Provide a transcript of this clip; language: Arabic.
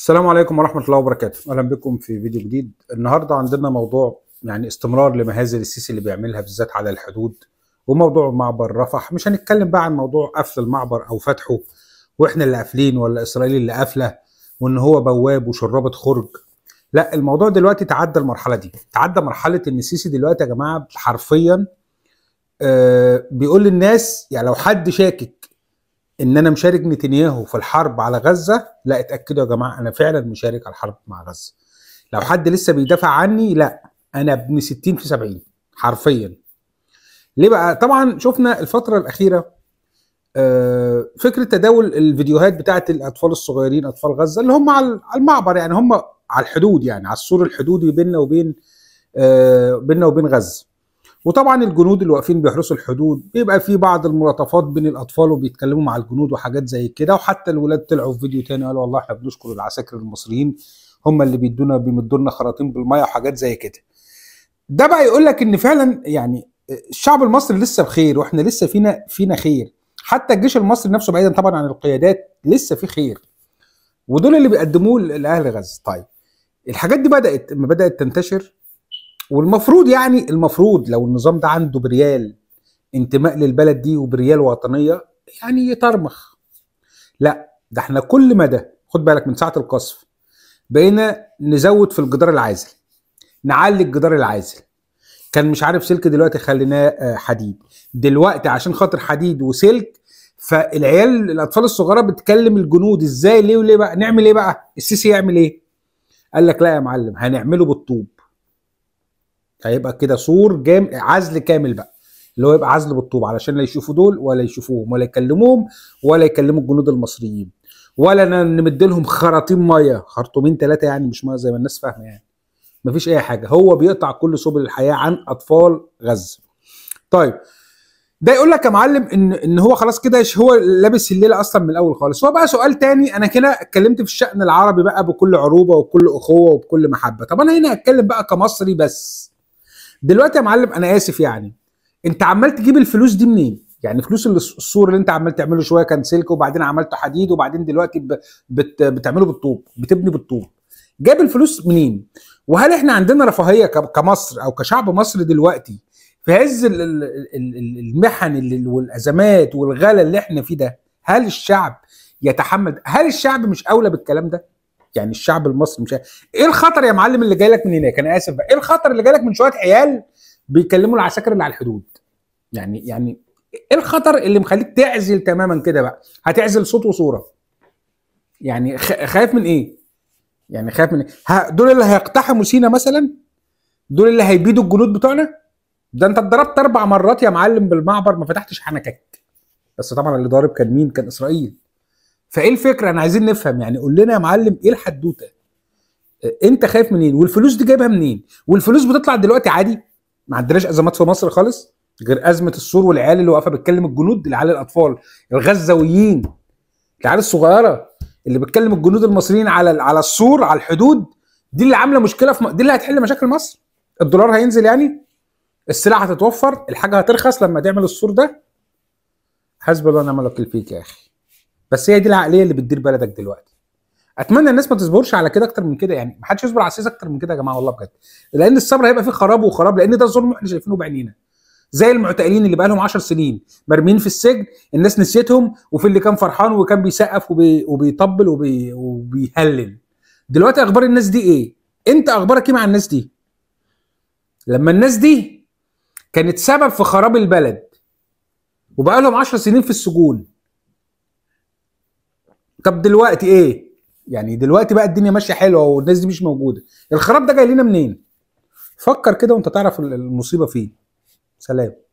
السلام عليكم ورحمه الله وبركاته اهلا بكم في فيديو جديد النهارده عندنا موضوع يعني استمرار لمهازل السيسي اللي بيعملها بالذات على الحدود وموضوع معبر رفح مش هنتكلم بقى عن موضوع قفل المعبر او فتحه واحنا اللي قافلين ولا اسرائيل اللي قافله وان هو بواب وشرابه خرج لا الموضوع دلوقتي تعدى المرحله دي تعدى مرحله ان السيسي دلوقتي يا جماعه حرفيا آه، بيقول للناس يعني لو حد شاكك ان انا مشارك نتنياهو في الحرب على غزه لا اتاكدوا يا جماعه انا فعلا مشارك على الحرب مع غزه لو حد لسه بيدافع عني لا انا ابن 60 في 70 حرفيا ليه بقى طبعا شفنا الفتره الاخيره آه، فكره تداول الفيديوهات بتاعه الاطفال الصغيرين اطفال غزه اللي هم على المعبر يعني هم على الحدود يعني على السور الحدودي بيننا وبين آه، بيننا وبين غزه وطبعا الجنود اللي واقفين بيحرسوا الحدود بيبقى في بعض الملاطفات بين الاطفال وبيتكلموا مع الجنود وحاجات زي كده وحتى الولاد طلعوا في فيديو تاني قالوا والله احنا بنشكر العساكر المصريين هم اللي بيدونا بيمدوا لنا خراطيم بالميه وحاجات زي كده ده بقى يقول لك ان فعلا يعني الشعب المصري لسه بخير واحنا لسه فينا فينا خير حتى الجيش المصري نفسه بعيدا طبعا عن القيادات لسه في خير ودول اللي بيقدموه لاهل غزه طيب الحاجات دي بدات ما بدات تنتشر والمفروض يعني المفروض لو النظام ده عنده بريال انتماء للبلد دي وبريال وطنيه يعني يطرمخ لا ده احنا كل ما ده خد بالك من ساعه القصف بقينا نزود في الجدار العازل نعلي الجدار العازل كان مش عارف سلك دلوقتي خليناه آه، حديد دلوقتي عشان خاطر حديد وسلك فالعيال الاطفال الصغيره بتكلم الجنود ازاي ليه وليه بقى نعمل ايه بقى السيسي يعمل ايه قال لك لا يا معلم هنعمله بالطوب هيبقى كده سور جام عزل كامل بقى اللي هو يبقى عزل بالطوب علشان لا يشوفوا دول ولا يشوفوهم ولا يكلموهم ولا يكلموا الجنود المصريين ولا نمد لهم خراطيم ميه خرطومين ثلاثه يعني مش ميه زي ما الناس فاهمه يعني مفيش اي حاجه هو بيقطع كل سبل الحياه عن اطفال غزه طيب ده يقول لك يا معلم ان ان هو خلاص كده هو لابس الليله اصلا من الاول خالص هو بقى سؤال تاني انا كده اتكلمت في الشان العربي بقى بكل عروبه وبكل اخوه وبكل محبه طب انا هنا هتكلم بقى كمصري بس دلوقتي يا معلم انا اسف يعني انت عمال تجيب الفلوس دي منين؟ يعني فلوس السور اللي انت عمال تعمله شويه كان سلك وبعدين عملته حديد وبعدين دلوقتي بت بتعمله بالطوب بتبني بالطوب جاب الفلوس منين؟ وهل احنا عندنا رفاهيه كمصر او كشعب مصر دلوقتي في عز المحن والازمات والغلا اللي احنا فيه ده هل الشعب يتحمل هل الشعب مش اولى بالكلام ده؟ يعني الشعب المصري مش ايه الخطر يا معلم اللي جاي لك من هناك انا اسف بقى ايه الخطر اللي جاي لك من شويه عيال بيكلموا العساكر اللي على الحدود يعني يعني ايه الخطر اللي مخليك تعزل تماما كده بقى هتعزل صوت وصوره يعني خايف من ايه يعني خايف من إيه؟ دول اللي هيقتحموا سينا مثلا دول اللي هيبيدوا الجنود بتوعنا ده انت اتضربت اربع مرات يا معلم بالمعبر ما فتحتش حنكك بس طبعا اللي ضارب كان مين كان اسرائيل فايه الفكره انا عايزين نفهم يعني قول لنا يا معلم ايه الحدوته انت خايف منين والفلوس دي جايبها منين والفلوس بتطلع دلوقتي عادي ما عندناش ازمات في مصر خالص غير ازمه السور والعيال اللي واقفه بتكلم الجنود العيال الاطفال الغزاويين العيال الصغيره اللي بتكلم الجنود المصريين على على السور على الحدود دي اللي عامله مشكله في م... دي اللي هتحل مشاكل مصر الدولار هينزل يعني السلع هتتوفر الحاجه هترخص لما تعمل السور ده حسبي الله ونعم الوكيل فيك يا اخي بس هي دي العقليه اللي بتدير بلدك دلوقتي اتمنى الناس ما تصبرش على كده اكتر من كده يعني ما حدش يصبر على السياسه اكتر من كده يا جماعه والله بجد لان الصبر هيبقى فيه خراب وخراب لان ده الظلم احنا شايفينه بعينينا زي المعتقلين اللي بقالهم 10 سنين مرمين في السجن الناس نسيتهم وفي اللي كان فرحان وكان بيسقف وبي... وبيطبل وبي... وبيهلل دلوقتي اخبار الناس دي ايه انت اخبارك ايه مع الناس دي لما الناس دي كانت سبب في خراب البلد وبقالهم 10 سنين في السجون طب دلوقتي ايه يعني دلوقتي بقى الدنيا ماشيه حلوه والناس دي مش موجوده الخراب ده جاي لنا منين فكر كده وانت تعرف المصيبه فين سلام